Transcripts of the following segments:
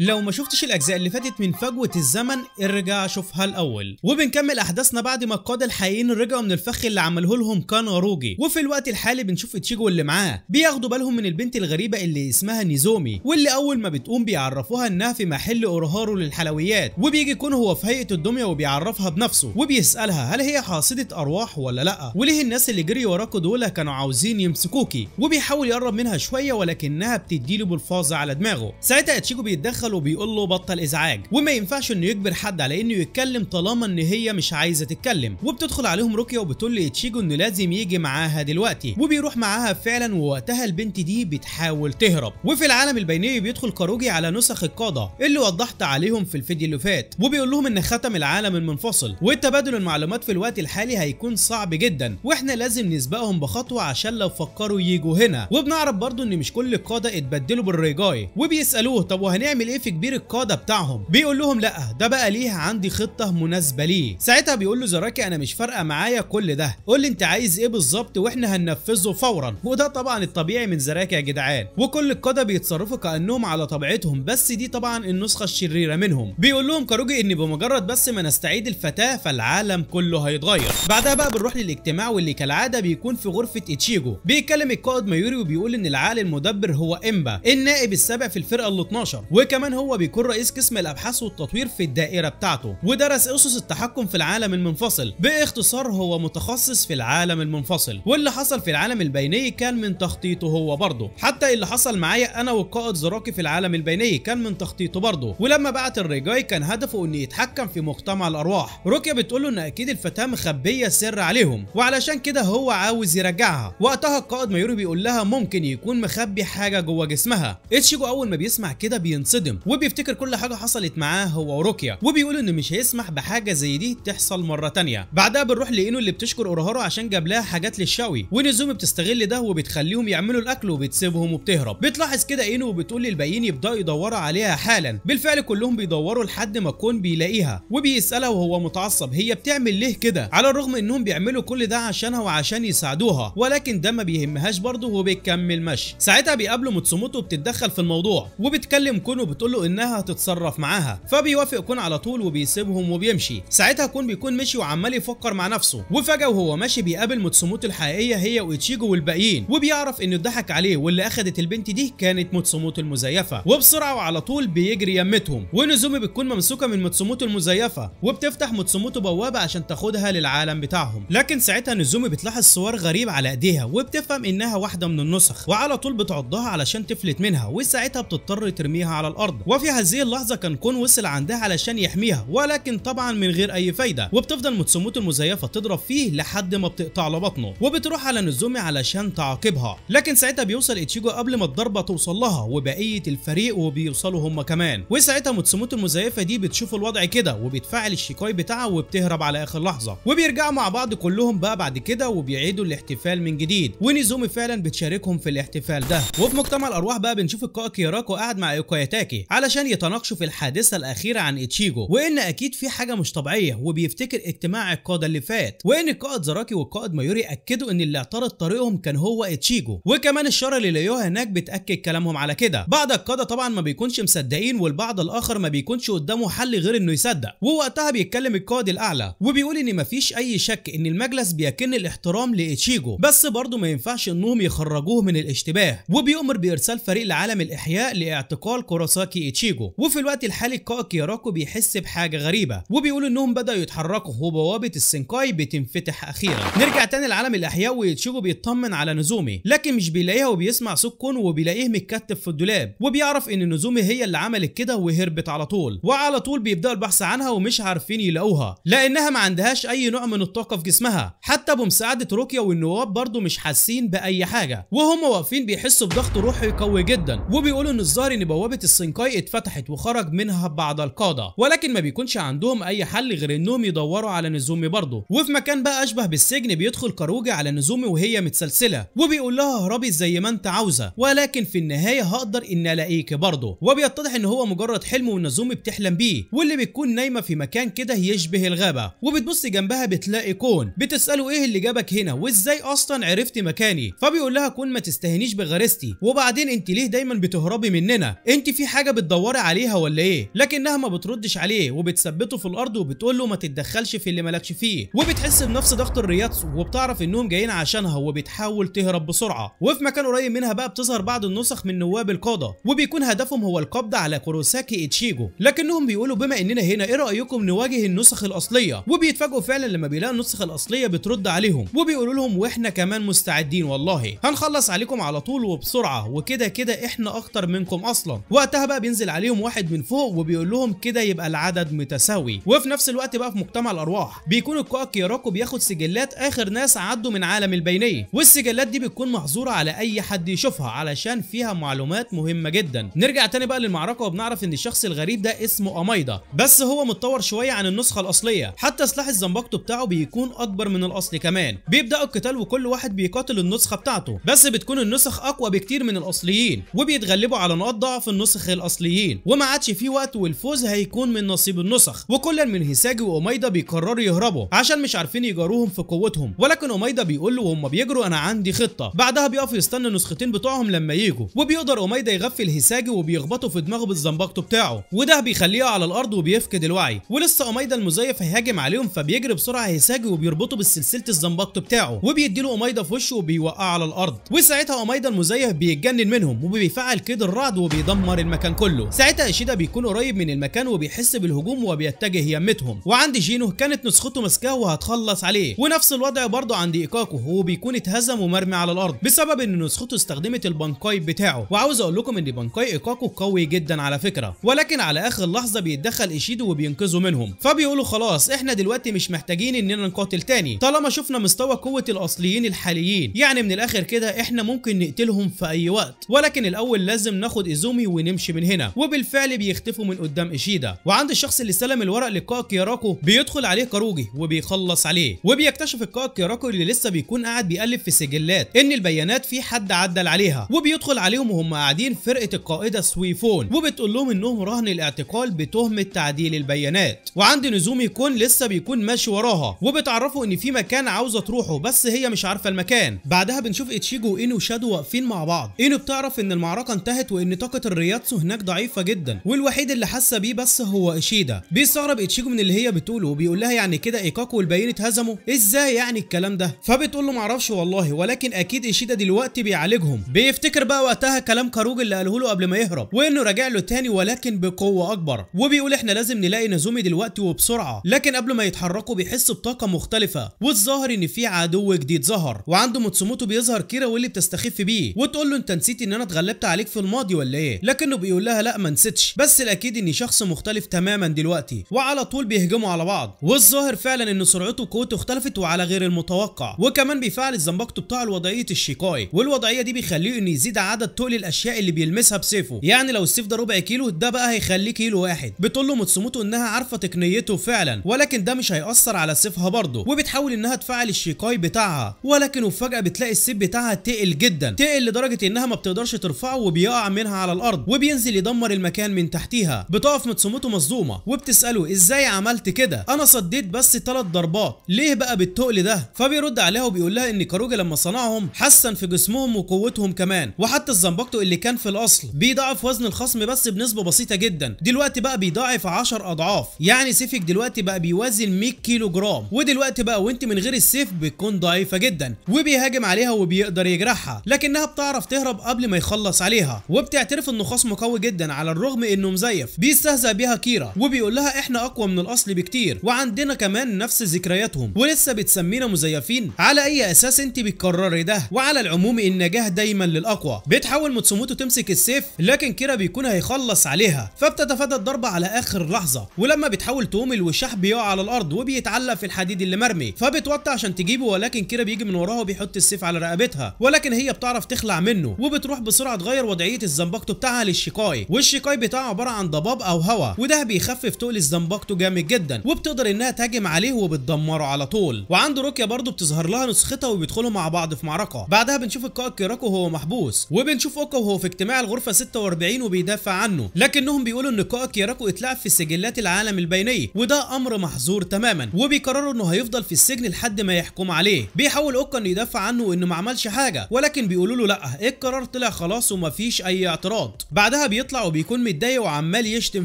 لو ما شفتش الاجزاء اللي فاتت من فجوه الزمن ارجع شوفها الاول وبنكمل احداثنا بعد ما القاده الحقيقيين رجعوا من الفخ اللي عمله لهم كاناروجي وفي الوقت الحالي بنشوف تشيجو اللي معاه بياخدوا بالهم من البنت الغريبه اللي اسمها نيزومي واللي اول ما بتقوم بيعرفوها انها في محل اورهارو للحلويات وبيجي يكون هو في هيئه الدميه وبيعرفها بنفسه وبيسالها هل هي حاصده ارواح ولا لا وليه الناس اللي جري وراكوا دول كانوا عاوزين يمسكوكي وبيحاول يقرب منها شويه ولكنها بتديله بالفاظ على دماغه ساعتها تشيجو بيتدخل بطل وبيقول له بطل ازعاج وما ينفعش انه يجبر حد على انه يتكلم طالما ان هي مش عايزه تتكلم وبتدخل عليهم روكيا وبتقول لتشيجو انه لازم يجي معاها دلوقتي وبيروح معاها فعلا ووقتها البنت دي بتحاول تهرب وفي العالم البيني بيدخل كاروجي على نسخ القاده اللي وضحت عليهم في الفيديو اللي فات وبيقول لهم ان ختم العالم المنفصل والتبادل المعلومات في الوقت الحالي هيكون صعب جدا واحنا لازم نسبقهم بخطوه عشان لو فكروا يجوا هنا وبنعرف برضو ان مش كل القاده اتبدلوا بالريجاي وبيسالوه طب وهنعمل ايه بيخالف كبير القاده بتاعهم بيقول لهم لا ده بقى ليه عندي خطه مناسبه ليه ساعتها بيقول له زراكي انا مش فارقه معايا كل ده قول لي انت عايز ايه بالظبط واحنا هننفذه فورا وده طبعا الطبيعي من زراكي يا جدعان وكل القاده بيتصرفوا كانهم على طبيعتهم بس دي طبعا النسخه الشريره منهم بيقول لهم كاروجي ان بمجرد بس ما نستعيد الفتاه فالعالم كله هيتغير بعدها بقى بنروح للاجتماع واللي كالعاده بيكون في غرفه اتشيجو بيتكلم القائد مايوري وبيقول ان العقل المدبر هو امبا النائب السابع في الفرقه ال 12 كمان هو بيكون رئيس قسم الابحاث والتطوير في الدائره بتاعته ودرس اسس التحكم في العالم المنفصل باختصار هو متخصص في العالم المنفصل واللي حصل في العالم البيني كان من تخطيطه هو برضه حتى اللي حصل معايا انا والقائد زراكي في العالم البيني كان من تخطيطه برضه ولما بعت الريجاي كان هدفه انه يتحكم في مجتمع الارواح روكيا بتقول له ان اكيد الفتاه مخبيه سر عليهم وعلشان كده هو عاوز يرجعها وقتها القائد مايوري بيقول لها ممكن يكون مخبي حاجه جوه جسمها اتشيجو اول ما بيسمع كده بينصدم بيتصدم وبيفتكر كل حاجه حصلت معاه هو وروكيا وبيقول انه مش هيسمح بحاجه زي دي تحصل مره تانية بعدها بنروح لاينو اللي بتشكر اورهارو عشان جاب لها حاجات للشوي ونزومي بتستغل ده وبتخليهم يعملوا الاكل وبتسيبهم وبتهرب بتلاحظ كده اينو وبتقول للباقيين يبداوا يدوروا عليها حالا بالفعل كلهم بيدوروا لحد ما كون بيلاقيها وبيسالها وهو متعصب هي بتعمل ليه كده على الرغم انهم بيعملوا كل ده عشانها وعشان يساعدوها ولكن ده ما بيهمهاش برضه وبيكمل مشي ساعتها بيقابلوا متسوموتو بتتدخل في الموضوع وبتكلم كونو وبتقول له انها هتتصرف معاها فبيوافق كون على طول وبيسيبهم وبيمشي ساعتها كون بيكون مشي وعمال يفكر مع نفسه وفجاه وهو ماشي بيقابل موتسوموتو الحقيقيه هي وايتشيجو والباقيين وبيعرف انه اتضحك عليه واللي اخدت البنت دي كانت موتسوموتو المزيفه وبسرعه وعلى طول بيجري يمتهم ونزومي بتكون ممسوكه من موتسوموتو المزيفه وبتفتح موتسوموتو بوابه عشان تاخدها للعالم بتاعهم لكن ساعتها نزومي بتلاحظ صور غريب على ايديها وبتفهم انها واحده من النسخ وعلى طول بتعضها علشان تفلت منها وساعتها بتضطر ترميها على الارض الارض وفي هذه اللحظه كان كون وصل عندها علشان يحميها ولكن طبعا من غير اي فايده وبتفضل موتسوموتو المزيفه تضرب فيه لحد ما بتقطع له بطنه وبتروح على نزومي علشان تعاقبها لكن ساعتها بيوصل ايتشيجو قبل ما الضربه توصل لها وبقيه الفريق وبيوصلوا هم كمان وساعتها موتسوموتو المزيفه دي بتشوف الوضع كده وبتفعل الشيكاي بتاعها وبتهرب على اخر لحظه وبيرجعوا مع بعض كلهم بقى بعد كده وبيعيدوا الاحتفال من جديد ونزومي فعلا بتشاركهم في الاحتفال ده وفي مجتمع الارواح بقى بنشوف القائد كيراكو قاعد مع ايوكايتاكي الجمهورية علشان يتناقشوا في الحادثة الأخيرة عن إتشيجو وإن أكيد في حاجة مش طبيعية وبيفتكر اجتماع القادة اللي فات وإن القائد زراكي والقائد مايوري أكدوا إن اللي اعترض طريقهم كان هو إتشيجو وكمان الشارة اللي لقوها هناك بتأكد كلامهم على كده بعض القادة طبعا ما بيكونش مصدقين والبعض الآخر ما بيكونش قدامه حل غير إنه يصدق ووقتها بيتكلم القائد الأعلى وبيقول إن مفيش أي شك إن المجلس بيكن الاحترام لإتشيجو بس برضه ما ينفعش إنهم يخرجوه من الاشتباه وبيؤمر بإرسال فريق لعالم الإحياء لاعتقال كوراساكي كاكي إيتشيجو وفي الوقت الحالي كاكي راكو بيحس بحاجة غريبة وبيقول إنهم بدأوا يتحركوا وبوابة السنكاي بتنفتح أخيرا نرجع تاني لعالم الأحياء وإيتشيجو بيطمن على نزومي لكن مش بيلاقيها وبيسمع صوت كون وبيلاقيه متكتف في الدولاب وبيعرف إن نزومي هي اللي عملت كده وهربت على طول وعلى طول بيبدأوا البحث عنها ومش عارفين يلاقوها لأنها ما عندهاش أي نوع من الطاقة في جسمها حتى بمساعدة روكيا والنواب برضو مش حاسين بأي حاجة وهم واقفين بيحسوا بضغط روحي قوي جدا وبيقولوا إن الظاهر إن بوابة السنكاي الوقاية اتفتحت وخرج منها بعض القادة ولكن ما بيكونش عندهم أي حل غير إنهم يدوروا على نزومي برضه وفي مكان بقى أشبه بالسجن بيدخل كاروجي على نزومي وهي متسلسلة وبيقول لها اهربي زي ما أنت عاوزة ولكن في النهاية هقدر إن ألاقيك برضه وبيتضح إن هو مجرد حلم ونزومي بتحلم بيه واللي بتكون نايمة في مكان كده يشبه الغابة وبتبص جنبها بتلاقي كون بتسأله إيه اللي جابك هنا وإزاي أصلا عرفت مكاني فبيقول لها كون ما تستهنيش بغريزتي وبعدين أنت ليه دايما بتهربي مننا أنت في حاجة حاجه بتدوري عليها ولا ايه لكنها ما بتردش عليه وبتثبته في الارض وبتقول له ما تتدخلش في اللي مالكش فيه وبتحس بنفس ضغط الرياتسو وبتعرف انهم جايين عشانها وبتحاول تهرب بسرعه وفي مكان قريب منها بقى بتظهر بعض النسخ من نواب القاده وبيكون هدفهم هو القبض على كوروساكي اتشيجو لكنهم بيقولوا بما اننا هنا ايه رايكم نواجه النسخ الاصليه وبيتفاجئوا فعلا لما بيلاقوا النسخ الاصليه بترد عليهم وبيقولوا لهم واحنا كمان مستعدين والله هنخلص عليكم على طول وبسرعه وكده كده احنا اخطر منكم اصلا وقتها بقى بينزل عليهم واحد من فوق وبيقول لهم كده يبقى العدد متساوي وفي نفس الوقت بقى في مجتمع الارواح بيكون القائد كيراكو بياخد سجلات اخر ناس عدوا من عالم البينيه والسجلات دي بتكون محظوره على اي حد يشوفها علشان فيها معلومات مهمه جدا نرجع تاني بقى للمعركه وبنعرف ان الشخص الغريب ده اسمه اميدا بس هو متطور شويه عن النسخه الاصليه حتى سلاح الزنبكتو بتاعه بيكون اكبر من الاصل كمان بيبداوا القتال وكل واحد بيقاتل النسخه بتاعته بس بتكون النسخ اقوى بكتير من الاصليين وبيتغلبوا على نقاط ضعف النسخ الاصليين وما عادش في وقت والفوز هيكون من نصيب النسخ وكلا من هيساجي واميدا بيقرروا يهربوا عشان مش عارفين يجاروهم في قوتهم ولكن اميدا بيقول له وهم بيجروا انا عندي خطه بعدها بيقف يستنى النسختين بتوعهم لما يجوا وبيقدر اميدا يغفل هيساجي وبيخبطه في دماغه بالزنبقته بتاعه وده بيخليه على الارض وبيفقد الوعي ولسه اميدا المزيف هيهاجم عليهم فبيجري بسرعه هيساجي وبيربطه بالسلسله الزنبقته بتاعه وبيديله اميدا في وشه وبيوقعه على الارض وساعتها اميدا المزيف بيتجنن منهم وبيفعل كيد الرعد وبيدمر المكان المكان كله ساعتها ايشيدا بيكون قريب من المكان وبيحس بالهجوم وبيتجه يمتهم وعند جينو كانت نسخته ماسكاه وهتخلص عليه ونفس الوضع برضه عند ايكاكو هو بيكون اتهزم ومرمي على الارض بسبب ان نسخته استخدمت البانكاي بتاعه وعاوز اقول لكم ان بانكاي ايكاكو قوي جدا على فكره ولكن على اخر لحظه بيتدخل ايشيدو وبينقذه منهم فبيقولوا خلاص احنا دلوقتي مش محتاجين اننا نقاتل تاني طالما شفنا مستوى قوه الاصليين الحاليين يعني من الاخر كده احنا ممكن نقتلهم في اي وقت ولكن الاول لازم ناخد ايزومي ونمشي من هنا وبالفعل بيختفوا من قدام ايشيدا وعند الشخص اللي استلم الورق لقاء كياراكو بيدخل عليه كاروجي وبيخلص عليه وبيكتشف القاء كياراكو اللي لسه بيكون قاعد بيقلب في سجلات إن البيانات في حد عدل عليها وبيدخل عليهم وهم قاعدين فرقة القائدة سويفون وبتقول لهم إنهم رهن الاعتقال بتهمة تعديل البيانات وعند نزومي يكون لسه بيكون ماشي وراها وبتعرفه إن في مكان عاوزة تروحه بس هي مش عارفة المكان بعدها بنشوف إتشيجو وإينو وشادو واقفين مع بعض إينو بتعرف إن المعركة انتهت وإن طاقة الرياتسو هناك ضعيفه جدا والوحيد اللي حاسه بيه بس هو ايشيدا بيستغرب ايتشيجو من اللي هي بتقوله وبيقول لها يعني كده ايكاكو والباقيين اتهزموا ازاي يعني الكلام ده فبتقول له معرفش والله ولكن اكيد ايشيدا دلوقتي بيعالجهم بيفتكر بقى وقتها كلام كاروج اللي قاله له قبل ما يهرب وانه راجع له تاني ولكن بقوه اكبر وبيقول احنا لازم نلاقي نازومي دلوقتي وبسرعه لكن قبل ما يتحركوا بيحس بطاقه مختلفه والظاهر ان في عدو جديد ظهر وعنده متسوموتو بيظهر كيرا واللي بتستخف بيه وتقول له انت نسيت ان انا اتغلبت عليك في الماضي ولا ايه لكنه بيقول بيقول لها لا ما نسيتش بس الاكيد اني شخص مختلف تماما دلوقتي وعلى طول بيهجموا على بعض والظاهر فعلا ان سرعته وقوته اختلفت وعلى غير المتوقع وكمان بيفعل الزنبكتو بتاعه الوضعيه الشيكاي والوضعيه دي بيخليه انه يزيد عدد تقل الاشياء اللي بيلمسها بسيفه يعني لو السيف ده ربع كيلو ده بقى هيخليه كيلو واحد بتقول له متسوموتو انها عارفه تقنيته فعلا ولكن ده مش هيأثر على سيفها برضه وبتحاول انها تفعل الشيكاي بتاعها ولكن وفجاه بتلاقي السيف بتاعها تقل جدا تقل لدرجه انها ما بتقدرش ترفعه وبيقع منها على الارض وبينزل نازل يدمر المكان من تحتيها بتقف متسوموتو مصدومه وبتساله ازاي عملت كده انا صديت بس ثلاث ضربات ليه بقى بالتقل ده فبيرد عليها وبيقول لها ان كاروجا لما صنعهم حسن في جسمهم وقوتهم كمان وحتى الزنبكتو اللي كان في الاصل بيضعف وزن الخصم بس بنسبه بسيطه جدا دلوقتي بقى بيضاعف 10 اضعاف يعني سيفك دلوقتي بقى بيوزن 100 كيلو جرام ودلوقتي بقى وانت من غير السيف بتكون ضعيفه جدا وبيهاجم عليها وبيقدر يجرحها لكنها بتعرف تهرب قبل ما يخلص عليها وبتعترف انه خصم قوي جدا على الرغم انه مزيف بيستهزأ بيها كيرا وبيقول لها احنا اقوى من الاصل بكتير وعندنا كمان نفس ذكرياتهم ولسه بتسمينا مزيفين على اي اساس انت بتكرري ده وعلى العموم النجاح دايما للاقوى بتحاول متسوموتو تمسك السيف لكن كيرا بيكون هيخلص عليها فبتتفادى الضربه على اخر لحظه ولما بتحاول تقوم الوشاح بيقع على الارض وبيتعلق في الحديد اللي مرمي فبتوطى عشان تجيبه ولكن كيرا بيجي من وراها وبيحط السيف على رقبتها ولكن هي بتعرف تخلع منه وبتروح بسرعه تغير وضعيه الزنبكتو بتاعها للشيكار الشيكاي والشيكاي بتاعه عباره عن ضباب او هواء وده بيخفف تقل الزنبكتو جامد جدا وبتقدر انها تهاجم عليه وبتدمره على طول وعند روكيا برضه بتظهر لها نسختها وبيدخلوا مع بعض في معركه بعدها بنشوف القائد كيراكو وهو محبوس وبنشوف اوكا وهو في اجتماع الغرفه 46 وبيدافع عنه لكنهم بيقولوا ان القائد كيراكو اتلعب في سجلات العالم البينيه وده امر محظور تماما وبيقرروا انه هيفضل في السجن لحد ما يحكم عليه بيحاول اوكا انه يدافع عنه وانه ما عملش حاجه ولكن بيقولوا له لا القرار طلع خلاص ومفيش اي اعتراض بعدها بيطلع وبيكون متضايق وعمال يشتم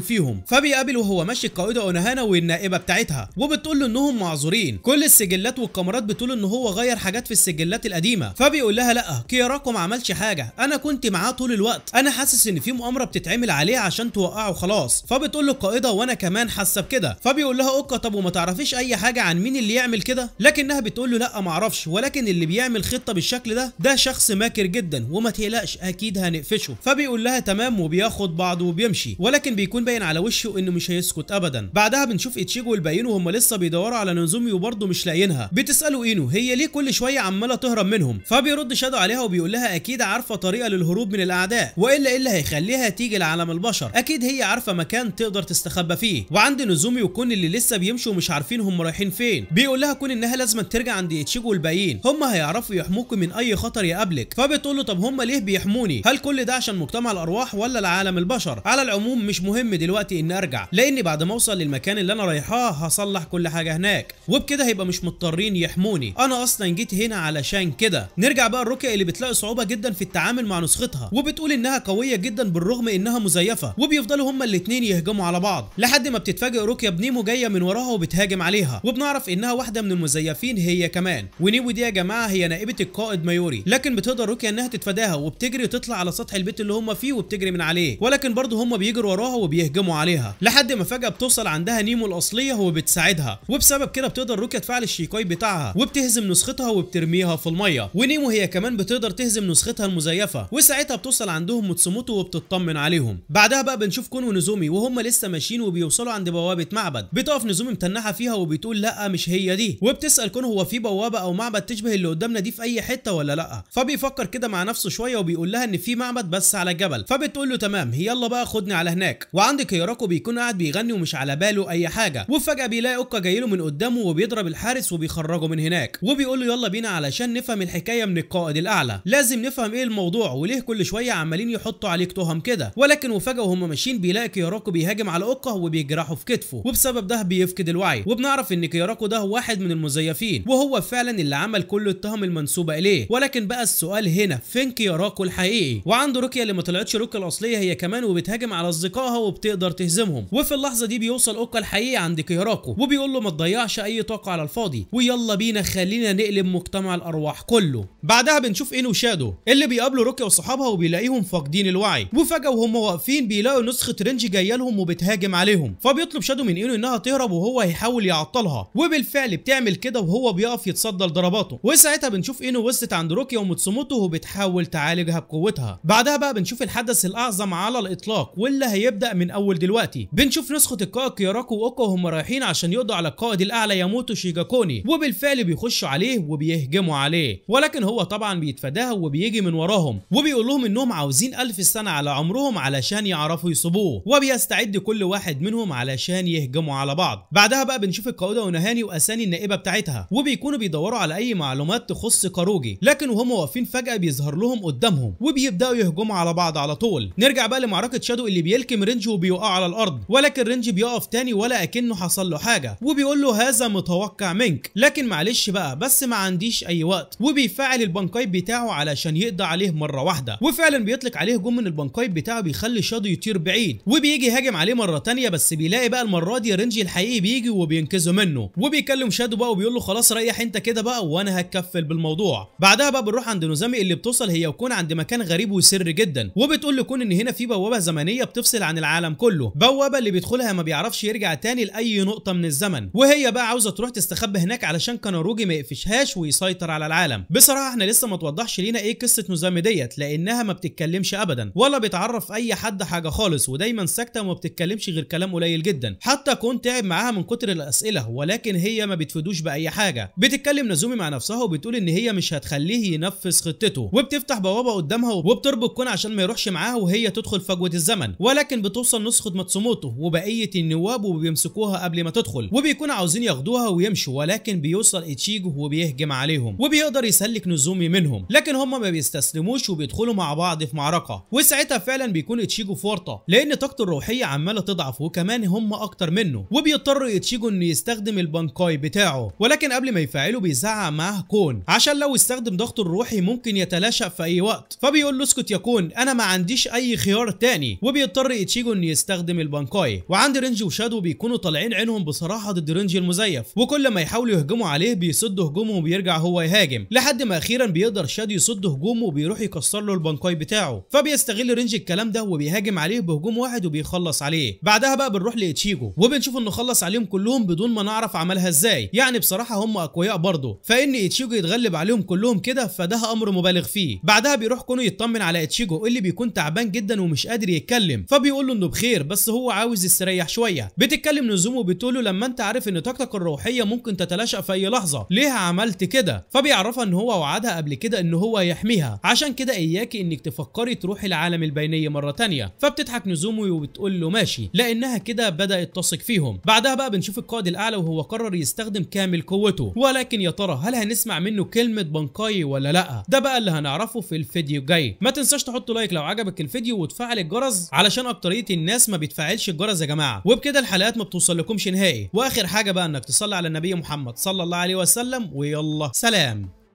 فيهم فبيقابل وهو ماشي القائده اونهانا والنائبه بتاعتها وبتقول له انهم معذورين كل السجلات والكاميرات بتقول ان هو غير حاجات في السجلات القديمه فبيقول لها لا كيراكو ما عملش حاجه انا كنت معاه طول الوقت انا حاسس ان في مؤامره بتتعمل عليه عشان توقعه خلاص فبتقول له القائده وانا كمان حاسه بكده فبيقول لها اوكا طب وما تعرفيش اي حاجه عن مين اللي يعمل كده لكنها بتقول له لا ما اعرفش ولكن اللي بيعمل خطه بالشكل ده ده شخص ماكر جدا وما تقلقش اكيد هنقفشه فبيقول لها تمام وبي بياخد بعضه وبيمشي ولكن بيكون باين على وشه انه مش هيسكت ابدا بعدها بنشوف اتشيجو والباقيين وهم لسه بيدوروا على نوزومي وبرضه مش لاقيينها بتساله اينو هي ليه كل شويه عماله تهرب منهم فبيرد شادو عليها وبيقول لها اكيد عارفه طريقه للهروب من الاعداء والا ايه اللي هيخليها تيجي لعالم البشر اكيد هي عارفه مكان تقدر تستخبى فيه وعند نوزومي وكون اللي لسه بيمشوا ومش عارفين هم رايحين فين بيقول لها كون انها لازم ترجع عند اتشيجو والباقيين هم هيعرفوا يحموكي من اي خطر يقابلك فبتقول له طب هم ليه بيحموني هل كل ده عشان مجتمع الارواح ولا على عالم البشر على العموم مش مهم دلوقتي ان ارجع لان بعد ما اوصل للمكان اللي انا رايحاه هصلح كل حاجه هناك وبكده هيبقى مش مضطرين يحموني انا اصلا جيت هنا علشان كده نرجع بقى الرقيه اللي بتلاقي صعوبه جدا في التعامل مع نسختها وبتقول انها قويه جدا بالرغم انها مزيفه وبيفضلوا هما الاثنين يهجموا على بعض لحد ما بتتفاجئ روكيا بنيمو جايه من وراها وبتهاجم عليها وبنعرف انها واحده من المزيفين هي كمان ونيمو دي يا جماعه هي نائبه القائد مايوري لكن بتقدر روكيا انها تتفاداها وبتجري وتطلع على سطح البيت اللي هما فيه وبتجري من عليه ولكن برضه هم بيجروا وراها وبيهجموا عليها لحد ما فجاه بتوصل عندها نيمو الاصليه وبتساعدها وبسبب كده بتقدر روكيا تفعل الشيكاي بتاعها وبتهزم نسختها وبترميها في الميه ونيمو هي كمان بتقدر تهزم نسختها المزيفه وساعتها بتوصل عندهم موتسوموتو وبتطمن عليهم بعدها بقى بنشوف كون ونزومي وهم لسه ماشيين وبيوصلوا عند بوابه معبد بتقف نزومي متنحه فيها وبتقول لا مش هي دي وبتسال كون هو في بوابه او معبد تشبه اللي قدامنا دي في اي حته ولا لا فبيفكر كده مع نفسه شويه وبيقول لها ان في معبد بس على جبل فبتقول له تمام هي يلا بقى خدني على هناك وعند كيراكو بيكون قاعد بيغني ومش على باله اي حاجه وفجاه بيلاقي اوكا جاي له من قدامه وبيضرب الحارس وبيخرجه من هناك وبيقول له يلا بينا علشان نفهم الحكايه من القائد الاعلى لازم نفهم ايه الموضوع وليه كل شويه عمالين يحطوا عليك تهم كده ولكن وفجاه وهم ماشيين بيلاقي كيراكو بيهاجم على اوكا وبيجرحه في كتفه وبسبب ده بيفقد الوعي وبنعرف ان كيراكو ده واحد من المزيفين وهو فعلا اللي عمل كل التهم المنسوبه اليه ولكن بقى السؤال هنا فين كيراكو الحقيقي وعنده روكيا اللي ما طلعتش روكيا الاصليه شويه هي كمان وبتهاجم على اصدقائها وبتقدر تهزمهم وفي اللحظه دي بيوصل اوكا الحقيقي عند كيراكو وبيقول له ما تضيعش اي طاقه على الفاضي ويلا بينا خلينا نقلب مجتمع الارواح كله بعدها بنشوف اينو شادو اللي بيقابلوا روكيا وصحابها وبيلاقيهم فاقدين الوعي وفجاه وهم واقفين بيلاقوا نسخه رينج جايه لهم وبتهاجم عليهم فبيطلب شادو من اينو انها تهرب وهو هيحاول يعطلها وبالفعل بتعمل كده وهو بيقف يتصدى لضرباته وساعتها بنشوف اينو وصلت عند روكيا ومتسوموتو وبتحاول تعالجها بقوتها بعدها بقى بنشوف الحدث الاعظم هيحصم على الاطلاق واللي هيبدا من اول دلوقتي بنشوف نسخه القائد كياراكو واوكا وهم رايحين عشان يقضوا على القائد الاعلى ياموتو شيجاكوني وبالفعل بيخشوا عليه وبيهجموا عليه ولكن هو طبعا بيتفاداها وبيجي من وراهم وبيقول لهم انهم عاوزين ألف سنه على عمرهم علشان يعرفوا يصيبوه وبيستعد كل واحد منهم علشان يهجموا على بعض بعدها بقى بنشوف القائده ونهاني واساني النائبه بتاعتها وبيكونوا بيدوروا على اي معلومات تخص كاروجي لكن وهم واقفين فجاه بيظهر لهم قدامهم وبيبداوا يهجموا على بعض على طول نرجع نرجع بقى لمعركه شادو اللي بيلكم رينج وبيقع على الارض ولكن رينج بيقف تاني ولا اكنه حصل له حاجه وبيقول له هذا متوقع منك لكن معلش بقى بس ما عنديش اي وقت وبيفعل البنكاي بتاعه علشان يقضي عليه مره واحده وفعلا بيطلق عليه جم من البنكاي بتاعه بيخلي شادو يطير بعيد وبيجي هاجم عليه مره تانية بس بيلاقي بقى المره دي رينج الحقيقي بيجي وبينقذه منه وبيكلم شادو بقى وبيقول له خلاص ريح انت كده بقى وانا هتكفل بالموضوع بعدها بقى بنروح عند نوزامي اللي بتوصل هي وكون عند مكان غريب وسر جدا وبتقول لكون ان هنا في بوابه زمنيه بتفصل عن العالم كله بوابه اللي بيدخلها ما بيعرفش يرجع تاني لاي نقطه من الزمن وهي بقى عاوزه تروح تستخبى هناك علشان كاناروجي ما يقفشهاش ويسيطر على العالم بصراحه احنا لسه ما توضحش لينا ايه قصه نوزامي ديت لانها ما بتتكلمش ابدا ولا بتعرف اي حد حاجه خالص ودايما ساكته وما بتتكلمش غير كلام قليل جدا حتى كون تعب معاها من كتر الاسئله ولكن هي ما بتفيدوش باي حاجه بتتكلم نازومي مع نفسها وبتقول ان هي مش هتخليه ينفذ خطته وبتفتح بوابه قدامها وبتربط كون عشان ما يروحش معاها وهي الرئاسية تدخل فجوة الزمن ولكن بتوصل نسخة ماتسوموتو وبقية النواب وبيمسكوها قبل ما تدخل وبيكونوا عاوزين ياخدوها ويمشوا ولكن بيوصل إتشيجو وبيهجم عليهم وبيقدر يسلك نزومي منهم لكن هم ما بيستسلموش وبيدخلوا مع بعض في معركة وساعتها فعلا بيكون إتشيجو فورطة لأن طاقته الروحية عمالة تضعف وكمان هم أكتر منه وبيضطر إتشيجو إنه يستخدم البانكاي بتاعه ولكن قبل ما يفعله بيزعق معاه كون عشان لو استخدم ضغطه الروحي ممكن يتلاشى في أي وقت فبيقول له اسكت يا كون أنا ما عنديش أي خيار تاني وبيضطر ايتشيجو انه يستخدم البانكاي وعند رينجي وشادو بيكونوا طالعين عينهم بصراحه ضد رينجي المزيف وكل ما يحاولوا يهجموا عليه بيسدوا هجومه وبيرجع هو يهاجم لحد ما اخيرا بيقدر شادو يصد هجومه وبيروح يكسر له البانكاي بتاعه فبيستغل رينجي الكلام ده وبيهاجم عليه بهجوم واحد وبيخلص عليه بعدها بقى بنروح لايتشيجو وبنشوف انه خلص عليهم كلهم بدون ما نعرف عملها ازاي يعني بصراحه هم اقوياء برضه فان ايتشيجو يتغلب عليهم كلهم كده فده امر مبالغ فيه بعدها بيروح كونو يطمن على ايتشيجو اللي بيكون تعبان جدا جدا ومش قادر يتكلم فبيقول له انه بخير بس هو عاوز يستريح شويه بتتكلم نزومه بتقول له لما انت عارف ان طاقتك الروحيه ممكن تتلاشى في اي لحظه ليه عملت كده فبيعرفها ان هو وعدها قبل كده ان هو يحميها عشان كده اياكي انك تفكري تروحي العالم البينيه مره ثانيه فبتضحك نزومه وبتقول له ماشي لانها كده بدات تثق فيهم بعدها بقى بنشوف القائد الاعلى وهو قرر يستخدم كامل قوته ولكن يا ترى هل هنسمع منه كلمه بنكاي ولا لا ده بقى اللي هنعرفه في الفيديو الجاي ما تنساش تحط لايك لو عجبك الفيديو وتفعل الجرس علشان اكتريه الناس ما بتفعلش الجرس يا جماعه وبكده الحلقات ما لكمش نهائي واخر حاجه بقى انك تصلي على النبي محمد صلى الله عليه وسلم ويلا سلام